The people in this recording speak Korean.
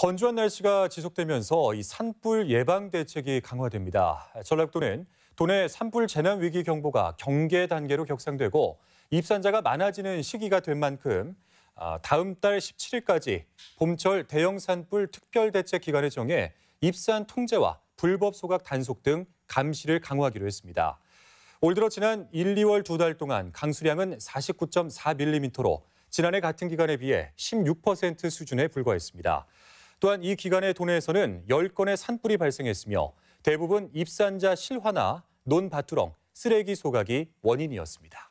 건조한 날씨가 지속되면서 이 산불 예방 대책이 강화됩니다. 전라북도는 도내 산불 재난 위기 경보가 경계 단계로 격상되고 입산자가 많아지는 시기가 된 만큼 아, 다음 달 17일까지 봄철 대형 산불 특별 대책 기간을 정해 입산 통제와 불법 소각 단속 등 감시를 강화하기로 했습니다. 올 들어 지난 1, 2월 두 달 동안 강수량은 49.4mm로 지난해 같은 기간에 비해 16% 수준에 불과했습니다. 또한 이 기간에 도내에서는 10건의 산불이 발생했으며 대부분 입산자 실화나 논바투렁 쓰레기 소각이 원인이었습니다.